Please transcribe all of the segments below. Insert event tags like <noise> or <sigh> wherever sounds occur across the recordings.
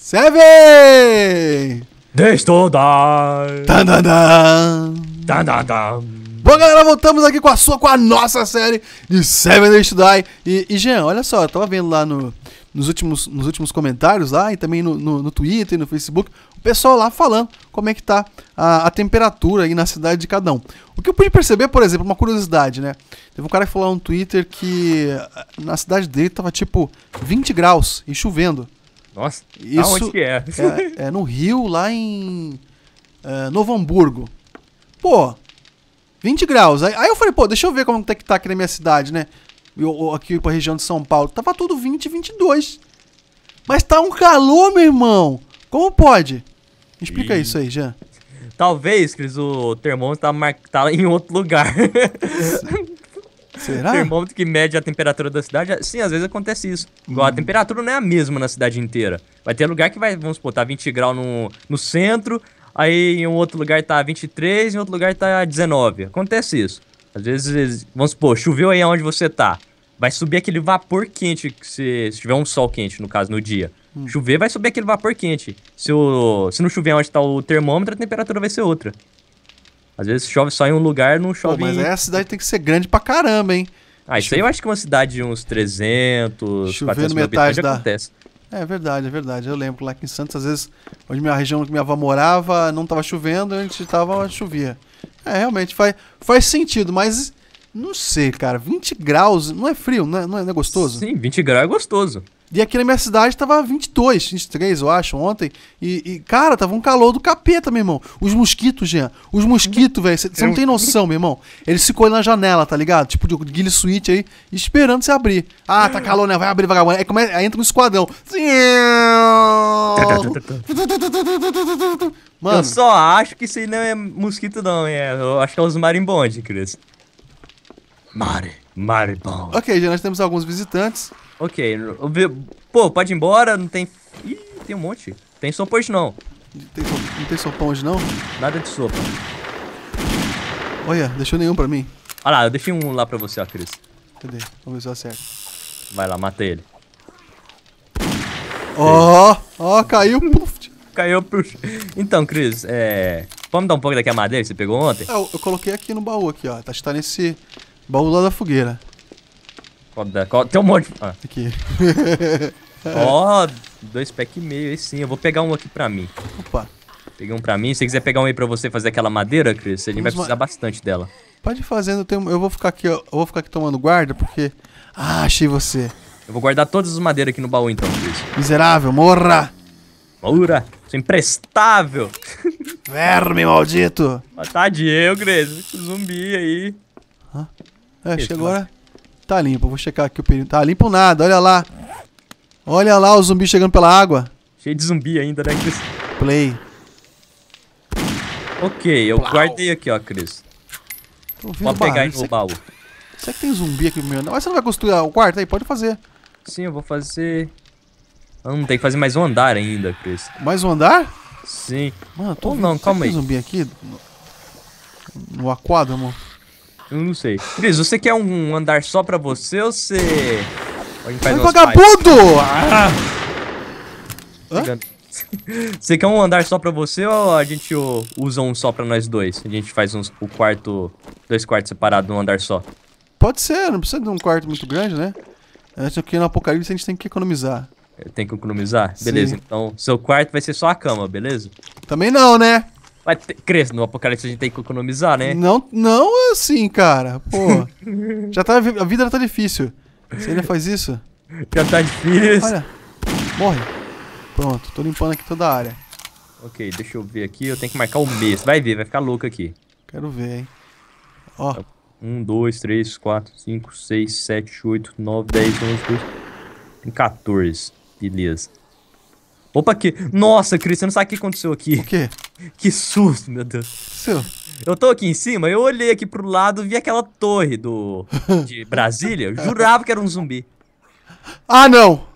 Seven! Destou da. Bom, galera, voltamos aqui com a sua, com a nossa série de Seven Days to Die. E, e Jean, olha só, eu tava vendo lá no, nos, últimos, nos últimos comentários lá e também no, no, no Twitter e no Facebook, o pessoal lá falando como é que tá a, a, temperatura aí na cidade de cada um. O que eu pude perceber, por exemplo, uma curiosidade, né? Teve um cara que falou no Twitter que na cidade dele tava tipo 20 graus e chovendo. Nossa, isso é? é? é? no Rio, lá em é, Novo Hamburgo. Pô, 20 graus. Aí, aí, eu falei, pô, deixa eu ver como é que tá aqui na minha cidade, né? Eu, aqui pra região de São Paulo. Tava tudo 20, 22. Mas tá um calor, meu irmão. Como pode? Me explica e... isso aí, Jean. Talvez, Cris, o termômetro tá, mar... tá em outro lugar. <laughs> Será? Termômetro que mede a temperatura da cidade. Sim, às vezes acontece isso. Hum. A temperatura não é a mesma na cidade inteira. Vai ter lugar que vai, vamos supor, tá 20 graus no, no centro, aí em um outro lugar tá 23, em outro lugar tá 19. Acontece isso. Às vezes, vamos supor, choveu aí onde você tá. Vai subir aquele vapor quente, se, se tiver um sol quente, no caso, no dia. Hum. Chover, vai subir aquele vapor quente. Se, o, se não chover onde está o termômetro, a temperatura vai ser outra. Às vezes chove só em um lugar, não chove. Pô, mas em... aí a cidade tem que ser grande pra caramba, hein? Ah, isso aí eu acho que uma cidade de uns 300, Chovendo 400 mil habitantes da... acontece. É verdade, é verdade. Eu lembro lá aqui em Santos, às vezes, onde minha região que minha avó morava, não estava chovendo, antes tava chovia. É, realmente faz, faz sentido, mas não sei, cara. 20 graus não é frio, não é, não é, não é gostoso? Sim, 20 graus é gostoso. E aqui na minha cidade tava 22, 23, eu acho, ontem. E, e, cara, tava um calor do capeta, meu irmão. Os mosquitos, Jean. Os mosquitos, velho. Você não tem noção, meu irmão. Eles ficam na janela, tá ligado? Tipo de guile suíte aí, esperando se abrir. Ah, tá calor, né? Vai abrir vagabundo. Aí, come... aí entra um esquadrão. <laughs> Mano. Eu só acho que isso aí não é mosquito, não. É, eu acho que é os marimbondes, Cris. Mare, maribonde. Ok, Jean, nós temos alguns visitantes. Ok. Pô, pode ir embora, não tem... Ih, tem um monte. Tem sopa hoje não. Não tem, não tem hoje não? Nada de sopa. Olha, deixou nenhum pra mim. Ah lá, eu deixei um lá pra você, ó, Cris. Cadê? Vamos ver se eu acerto. Vai lá, mata ele. Ó, oh, ó, oh, caiu. Caiu pro... Então, Cris, é... Vamos dar um pouco daquela madeira que você pegou ontem? É, eu, eu coloquei aqui no baú, aqui, ó. Tá, tá nesse baú lá da fogueira. Tem um monte. Ah. Aqui. <laughs> Ó, oh, dois pack e meio, aí sim. Eu vou pegar um aqui pra mim. Opa. Peguei um pra mim. Se você quiser pegar um aí pra você fazer aquela madeira, Chris, a gente Vamos vai precisar bastante dela. Pode ir fazendo. Eu, tenho... eu vou ficar aqui, ó. Eu vou ficar aqui tomando guarda, porque... Ah, achei você. Eu vou guardar todas as madeiras aqui no baú, então, Chris. Miserável, morra! Moura, sou imprestável. <laughs> Verme, maldito. Ah, tadinho, Chris. Zumbi aí. Hã? é, chegou né? agora. Tá limpo, vou checar aqui o perímetro. Tá limpo nada, olha lá. Olha lá o zumbi chegando pela água. Cheio de zumbi ainda, né, Cris? Play. Ok, eu Plau. guardei aqui, ó, Cris. Tô ouvindo Pode pegar barulho. o baú. Será que tem zumbi aqui no meu? Não, mas você não vai construir o quarto aí? Pode fazer. Sim, eu vou fazer... Ah, não, tem que fazer mais um andar ainda, Cris. Mais um andar? Sim. Mano, tô Ou não, calma aí. Tem zumbi aqui? No, no aquário, amor? Eu não sei. Cris, você quer um andar só pra você ou você... A vagabundo! Ah! Você quer um andar só pra você ou a gente usa um só pra nós dois? A gente faz uns, o quarto, dois quartos separados num andar só. Pode ser, não precisa de um quarto muito grande, né? Acho é, que no apocalipse a gente tem que economizar. Tem que economizar? Beleza, então seu quarto vai ser só a cama, beleza? Também não, né? Mas cresce, no apocalipse a gente tem que economizar, né? Não, não assim, cara. Pô. <laughs> já tá, a vida já tá difícil. Você ainda faz isso? Já tá difícil. Olha. Morre. Pronto, tô limpando aqui toda a área. Ok, deixa eu ver aqui. Eu tenho que marcar o mês. Vai ver, vai ficar louco aqui. Quero ver, hein. Ó. Um, dois, três, quatro, cinco, seis, sete, oito, nove, dez, onze, doze. Tem 14. Beleza. Opa, aqui. Nossa, Cris, você não sabe o que aconteceu aqui. O quê? Que susto, meu Deus. Seu. Eu tô aqui em cima, eu olhei aqui pro lado, vi aquela torre do de <laughs> Brasília, eu jurava que era um zumbi. Ah, não.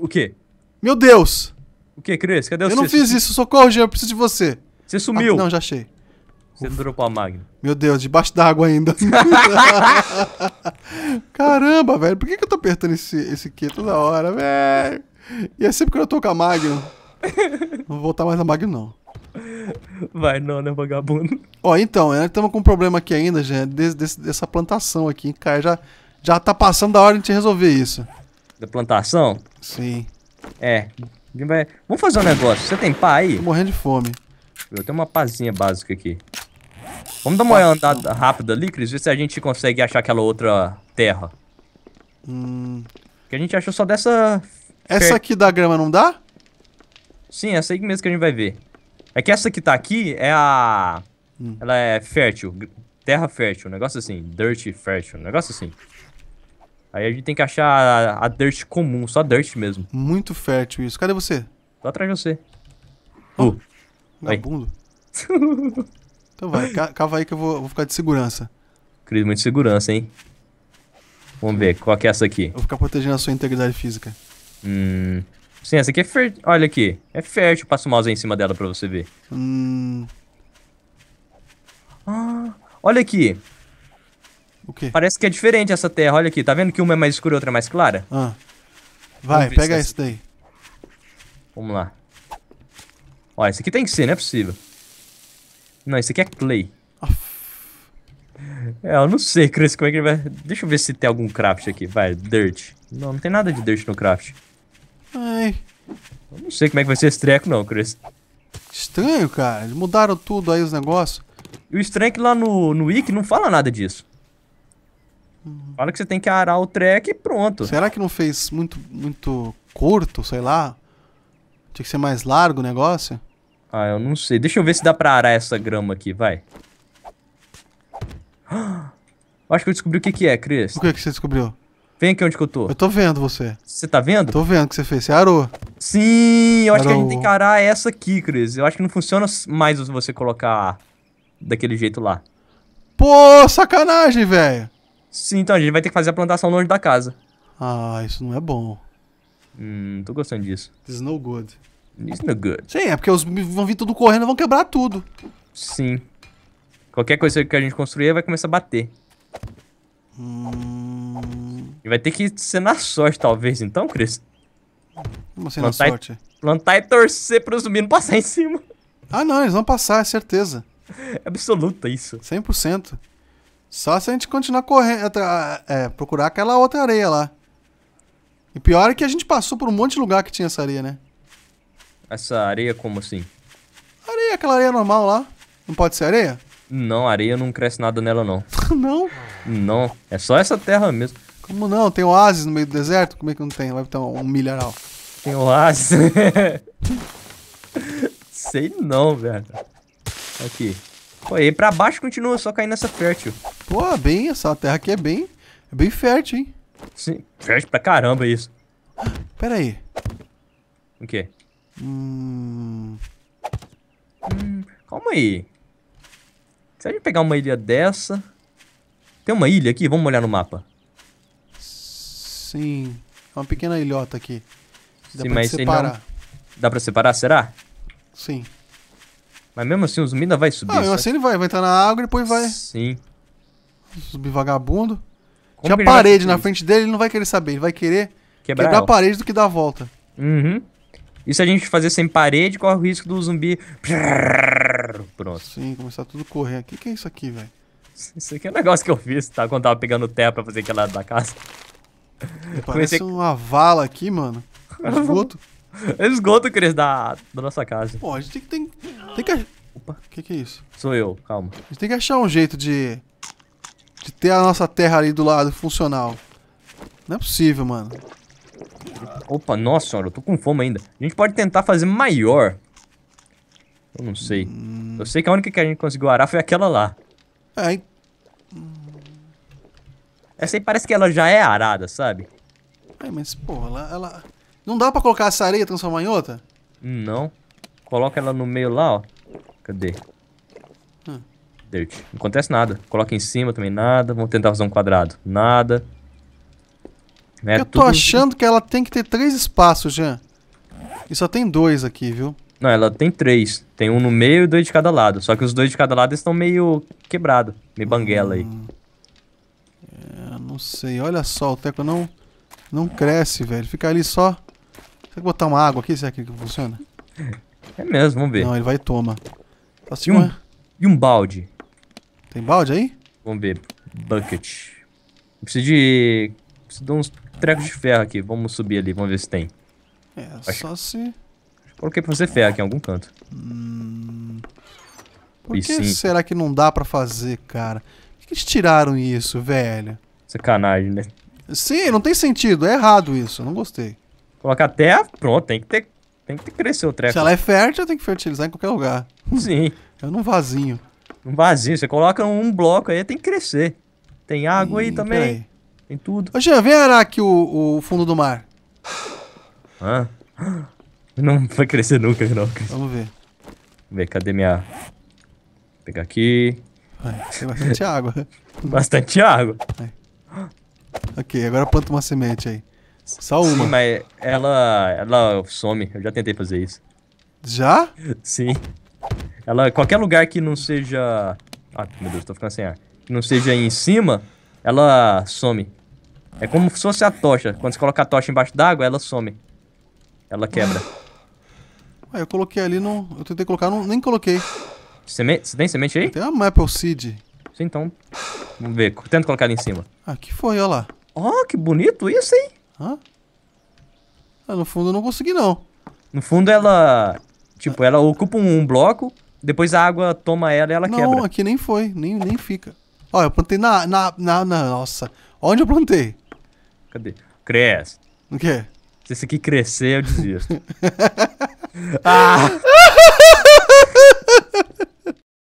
O quê? Meu Deus. O que, Cris? Cadê o Eu não fiz isso, socorro, Jean, eu preciso de você. Você sumiu. Ah, não, já achei. Você dropou a magna. Meu Deus, debaixo d'água ainda. <laughs> Caramba, velho. Por que, que eu tô apertando esse, esse Q toda hora, velho? E é sempre que eu tô com a Magno. não vou voltar mais a Magno, não. Vai, não, né, vagabundo? Ó, então, estamos né, com um problema aqui ainda, gente, desse, dessa plantação aqui, cara. Já, já tá passando da hora de a gente resolver isso. Da plantação? Sim. É. Vamos fazer um negócio. Você tem pá aí? Tô morrendo de fome. Eu tenho uma pazinha básica aqui. Vamos dar uma andada rápida ali, Cris, ver se a gente consegue achar aquela outra terra. Hum. Que a gente achou só dessa... Essa aqui da grama não dá? Sim, essa aí mesmo que a gente vai ver. É que essa que tá aqui é a. Hum. Ela é fértil, terra fértil, um negócio assim, dirt fértil, um negócio assim. Aí a gente tem que achar a, a dirt comum, só dirt mesmo. Muito fértil isso. Cadê você? Tô atrás de você. Oh, uh. Vagabundo. então vai, cava aí que eu vou, vou ficar de segurança. Cris, muito segurança, hein? Vamos ver, qual que é essa aqui? Vou ficar protegendo a sua integridade física. Hum. Sim, essa aqui é fértil. Olha aqui. É fértil. Passa o mouse aí em cima dela pra você ver. Hum... Ah, olha aqui. O quê? Parece que é diferente essa terra. Olha aqui. Tá vendo que uma é mais escura e outra é mais clara? Ah. Vai, pega esse daí. Vamos lá. Ó, esse aqui tem que ser, não é possível. Não, esse aqui é clay. É, eu não sei, Chris, como é que ele vai... Deixa eu ver se tem algum craft aqui. Vai, dirt. Não, não tem nada de dirt no craft. Eu não sei como é que vai ser esse treco, não, Chris. Estranho, cara. Eles mudaram tudo aí os negócios. E o estranho é que lá no, no Wiki não fala nada disso. Uhum. Fala que você tem que arar o track e pronto. Será que não fez muito, muito curto, sei lá? Tinha que ser mais largo o negócio? Ah, eu não sei. Deixa eu ver se dá pra arar essa grama aqui, vai. Acho que eu descobri o que que é, Cris. O que que você descobriu? Vem aqui onde que eu tô. Eu tô vendo você. Você tá vendo? Tô vendo o que você fez. Você arou. Sim, eu acho que a gente tem que encarar essa aqui, Cris. Eu acho que não funciona mais você colocar daquele jeito lá. Pô, sacanagem, velho. Sim, então a gente vai ter que fazer a plantação longe da casa. Ah, isso não é bom. Hum, tô gostando disso. is no good. is no good. Sim, é porque os vão vir tudo correndo e vão quebrar tudo. Sim. Qualquer coisa que a gente construir vai começar a bater. Hum... E vai ter que ser na sorte, talvez, então, Cris? Como assim plantar na sorte? E, plantar e torcer pros meninos passar em cima. Ah não, eles vão passar, é certeza. É absoluta isso. 100%. Só se a gente continuar correndo, é, procurar aquela outra areia lá. E pior é que a gente passou por um monte de lugar que tinha essa areia, né? Essa areia como assim? Areia, aquela areia normal lá. Não pode ser areia? Não, areia não cresce nada nela não. <laughs> não? Não, é só essa terra mesmo. Como não? Tem oásis no meio do deserto? Como é que não tem? Vai ter um milharal. Tem o aço. <laughs> Sei não, velho. Aqui. Pô, e pra baixo continua só caindo essa fértil. Pô, bem, essa terra aqui é bem, é bem fértil, hein? Sim, fértil pra caramba isso. Pera aí. O quê? Hum... hum... Calma aí. Se a gente pegar uma ilha dessa... Tem uma ilha aqui? Vamos olhar no mapa. Sim. É uma pequena ilhota aqui. Dá Sim, pra mas separar. Não... Dá pra separar, será? Sim. Mas mesmo assim, o zumbi ainda vai subir. Ah, mesmo assim ele vai, vai entrar na água e depois vai. Sim. Zumbi vagabundo. Como Tinha parede na frente dele, ele não vai querer saber, ele vai querer quebrar, quebrar a parede do que dar a volta. Uhum. E se a gente fazer sem parede, corre o risco do zumbi. Pronto. Sim, começar tudo correndo. O que, que é isso aqui, velho? Isso aqui é um negócio que eu fiz, tá? Quando tava pegando terra pra fazer aquele lado da casa. Parece Comecei... uma vala aqui, mano. <laughs> Esgoto. É <laughs> esgoto, Cris, da, da nossa casa. Pô, a gente tem, tem, tem que... Opa, o que, que é isso? Sou eu, calma. A gente tem que achar um jeito de... De ter a nossa terra ali do lado funcional. Não é possível, mano. Opa, nossa senhora, eu tô com fome ainda. A gente pode tentar fazer maior. Eu não sei. Hum... Eu sei que a única que a gente conseguiu arar foi aquela lá. É, hein? Essa aí parece que ela já é arada, sabe? É, mas, porra, ela... ela... Não dá pra colocar essa areia e transformar em outra? Não. Coloca ela no meio lá, ó. Cadê? Ah. Dirt. Não acontece nada. Coloca em cima também nada. Vamos tentar fazer um quadrado. Nada. É eu tô achando que ela tem que ter três espaços, Jean. E só tem dois aqui, viu? Não, ela tem três. Tem um no meio e dois de cada lado. Só que os dois de cada lado estão meio quebrado, meio banguela aí. Ah, é, não sei. Olha só, o teco não, não cresce, velho. Fica ali só Será que botar uma água aqui? Será que funciona? É mesmo, vamos ver. Não, ele vai e toma. Assim, e, um, e um balde? Tem balde aí? Vamos ver. Bucket. Eu preciso de... Preciso de uns trecos de ferro aqui. Vamos subir ali, vamos ver se tem. É, Acho... só se... Coloquei pra fazer ferro aqui em algum canto. Hum... Por e que sim. será que não dá pra fazer, cara? Por que eles tiraram isso, velho? Sacanagem, né? Sim, não tem sentido. É errado isso. Eu não gostei. Coloca até a. Pronto, tem que ter. Tem que crescer o treco. Se ela é fértil, tem que fertilizar em qualquer lugar. <laughs> Sim. É num vasinho. Num vasinho. Você coloca um bloco aí, tem que crescer. Tem água aí também. Aí. Tem tudo. Ô, Jean, vem arar aqui o, o fundo do mar. Hã? Não vai crescer nunca, não. Vamos ver. Vamos ver, cadê minha... Vou pegar aqui. Vai, tem bastante água. <laughs> Bastante água? É. Ok, agora planta uma semente aí. Só uma. Sim, mas ela, ela some. Eu já tentei fazer isso. Já? Sim. Ela, qualquer lugar que não seja... Ah, meu Deus, tô ficando sem ar. Que não seja em cima, ela some. É como se fosse a tocha. Quando você coloca a tocha embaixo d'água, ela some. Ela quebra. Ué, ah, eu coloquei ali, no eu tentei colocar, não... nem coloquei. semente Você tem semente aí? Tem uma Maple Seed. Sim, então... Vamos ver. Tenta colocar ali em cima. Ah, que foi? Olha lá. Ó, oh, que bonito isso, hein? Hã? Ah, no fundo eu não consegui, não. No fundo ela... Tipo, ela ocupa um, bloco, depois a água toma ela e ela não, quebra. Não, aqui nem foi, nem, nem fica. olha eu plantei na, na, na, na Nossa. Onde eu plantei? Cadê? Cresce. O quê? Se isso aqui crescer, eu desisto. <laughs> ah! <laughs>